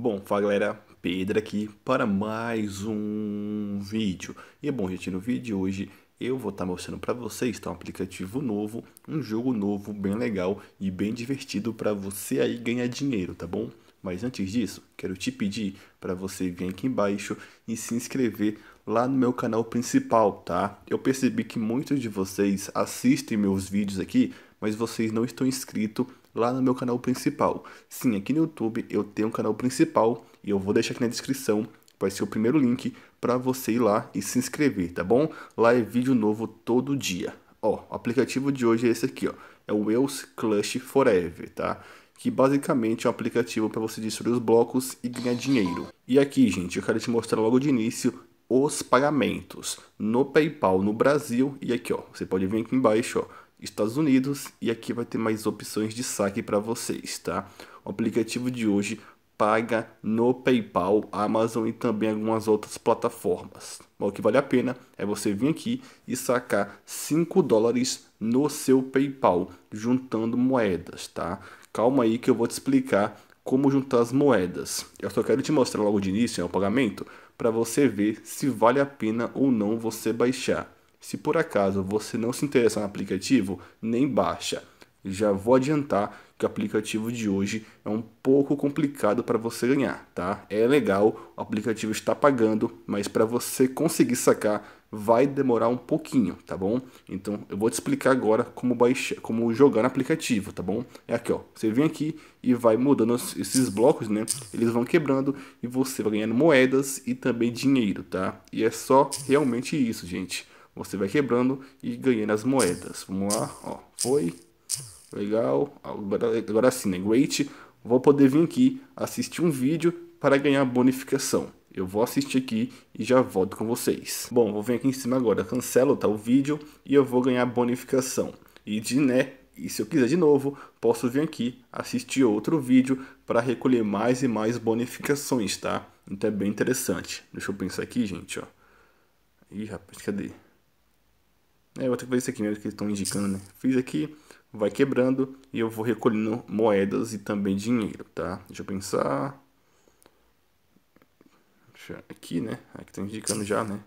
Bom, fala galera, Pedro aqui para mais um vídeo. E é bom gente, no vídeo de hoje eu vou estar tá mostrando para vocês tá, um aplicativo novo, um jogo novo, bem legal e bem divertido para você aí ganhar dinheiro, tá bom? Mas antes disso, quero te pedir para você vir aqui embaixo e se inscrever lá no meu canal principal, tá? Eu percebi que muitos de vocês assistem meus vídeos aqui, mas vocês não estão inscritos lá no meu canal principal. Sim, aqui no YouTube eu tenho um canal principal e eu vou deixar aqui na descrição, vai ser o primeiro link para você ir lá e se inscrever, tá bom? Lá é vídeo novo todo dia. Ó, o aplicativo de hoje é esse aqui, ó. É o Wales Clutch Forever, tá? que basicamente é um aplicativo para você destruir os blocos e ganhar dinheiro. E aqui, gente, eu quero te mostrar logo de início os pagamentos no PayPal no Brasil e aqui, ó, você pode vir aqui embaixo, ó, Estados Unidos e aqui vai ter mais opções de saque para vocês, tá? O aplicativo de hoje paga no PayPal, Amazon e também algumas outras plataformas. O que vale a pena é você vir aqui e sacar 5 dólares no seu PayPal, juntando moedas, tá? Calma aí que eu vou te explicar como juntar as moedas. Eu só quero te mostrar logo de início né, o pagamento para você ver se vale a pena ou não você baixar. Se por acaso você não se interessa no aplicativo, nem baixa. Já vou adiantar que o aplicativo de hoje é um pouco complicado para você ganhar, tá? É legal, o aplicativo está pagando, mas para você conseguir sacar vai demorar um pouquinho, tá bom? Então eu vou te explicar agora como baixar, como jogar no aplicativo, tá bom? É aqui, ó. Você vem aqui e vai mudando esses blocos, né? Eles vão quebrando e você vai ganhando moedas e também dinheiro, tá? E é só realmente isso, gente. Você vai quebrando e ganhando as moedas. Vamos lá, ó, foi. Legal. Agora, agora sim, né? Great. Vou poder vir aqui, assistir um vídeo para ganhar bonificação. Eu vou assistir aqui e já volto com vocês. Bom, vou vir aqui em cima agora, cancelo tá, o vídeo e eu vou ganhar bonificação. E de né, e se eu quiser de novo, posso vir aqui assistir outro vídeo para recolher mais e mais bonificações, tá? Então é bem interessante. Deixa eu pensar aqui, gente, ó. Ih, rapaz, cadê? É, eu vou ter que fazer isso aqui mesmo que eles estão indicando, né? Fiz aqui, vai quebrando e eu vou recolhendo moedas e também dinheiro, tá? Deixa eu pensar. Deixa aqui, né? Aqui é estão indicando já, né?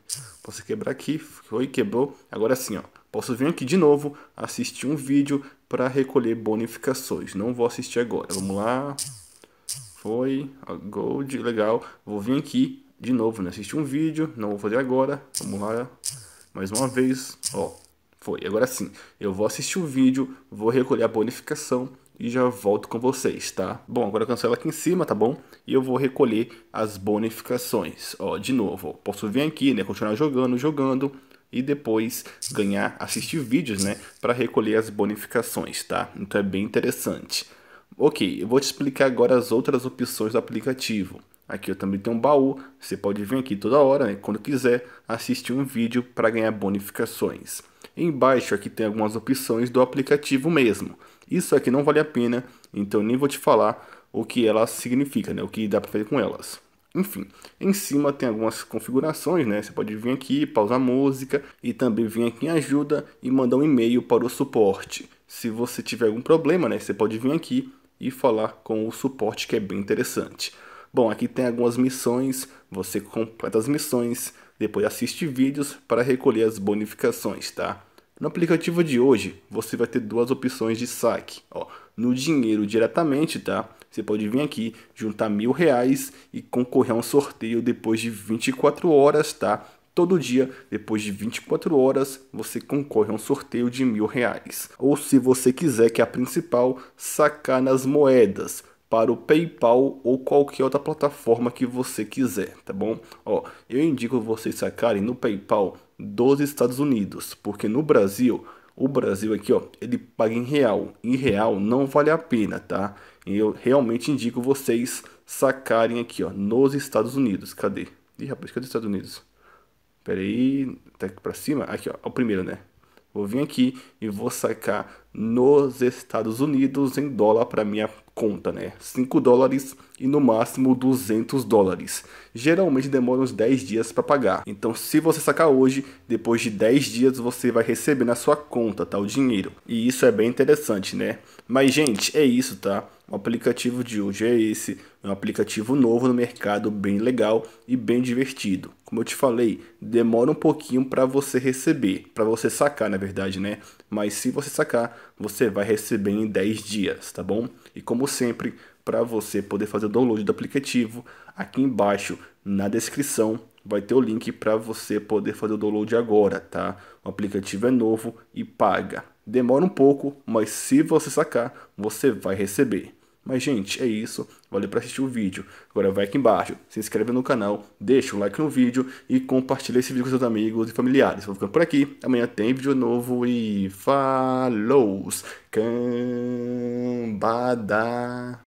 Posso quebrar aqui, foi, quebrou. Agora sim, ó. Posso vir aqui de novo, assistir um vídeo para recolher bonificações. Não vou assistir agora. Vamos lá. Foi, gold, legal. Vou vir aqui de novo, né? Assistir um vídeo, não vou fazer agora. Vamos lá. Mais uma vez, ó, foi. Agora sim, eu vou assistir o vídeo, vou recolher a bonificação e já volto com vocês, tá? Bom, agora cancela aqui em cima, tá bom? E eu vou recolher as bonificações. Ó, de novo, ó, posso vir aqui, né, continuar jogando, jogando e depois ganhar, assistir vídeos, né, para recolher as bonificações, tá? Então é bem interessante. Ok, eu vou te explicar agora as outras opções do aplicativo. Aqui eu também tenho um baú, você pode vir aqui toda hora, né, quando quiser, assistir um vídeo para ganhar bonificações. Embaixo aqui tem algumas opções do aplicativo mesmo. Isso aqui não vale a pena, então nem vou te falar o que elas significam, né, o que dá para fazer com elas. Enfim, em cima tem algumas configurações, né? Você pode vir aqui, pausar música e também vir aqui em ajuda e mandar um e-mail para o suporte. Se você tiver algum problema, né, você pode vir aqui e falar com o suporte, que é bem interessante. Bom, aqui tem algumas missões, você completa as missões, depois assiste vídeos para recolher as bonificações, tá? No aplicativo de hoje, você vai ter duas opções de saque. Ó, no dinheiro diretamente, tá? Você pode vir aqui, juntar mil reais e concorrer a um sorteio depois de 24 horas, tá? Todo dia, depois de 24 horas, você concorre a um sorteio de mil reais. Ou se você quiser, que é a principal, sacar nas moedas para o PayPal ou qualquer outra plataforma que você quiser, tá bom? Ó, eu indico vocês sacarem no PayPal dos Estados Unidos, porque no Brasil, o Brasil aqui, ó, ele paga em real. Em real não vale a pena, tá? Eu realmente indico vocês sacarem aqui, ó, nos Estados Unidos. Cadê? Ih, rapaz, cadê os Estados Unidos? Pera aí, tá aqui pra cima? Aqui, ó, o primeiro, né? Vou vir aqui e vou sacar nos Estados Unidos em dólar para minha conta, né? 5 dólares e no máximo 200 dólares. Geralmente demora uns 10 dias para pagar. Então, se você sacar hoje, depois de 10 dias você vai receber na sua conta, tá, o dinheiro. E isso é bem interessante, né? Mas gente, é isso, tá? O aplicativo de hoje é esse, é um aplicativo novo no mercado, bem legal e bem divertido. Como eu te falei, demora um pouquinho para você receber, para você sacar, na verdade, né? Mas se você sacar, você vai receber em 10 dias, tá bom? E como sempre, para você poder fazer o download do aplicativo, aqui embaixo na descrição vai ter o link para você poder fazer o download agora, tá? O aplicativo é novo e paga. Demora um pouco, mas se você sacar, você vai receber. Mas, gente, é isso. Valeu para assistir o vídeo. Agora vai aqui embaixo, se inscreve no canal, deixa um like no vídeo e compartilha esse vídeo com seus amigos e familiares. Vou ficando por aqui. Amanhã tem vídeo novo e falou! Cambada!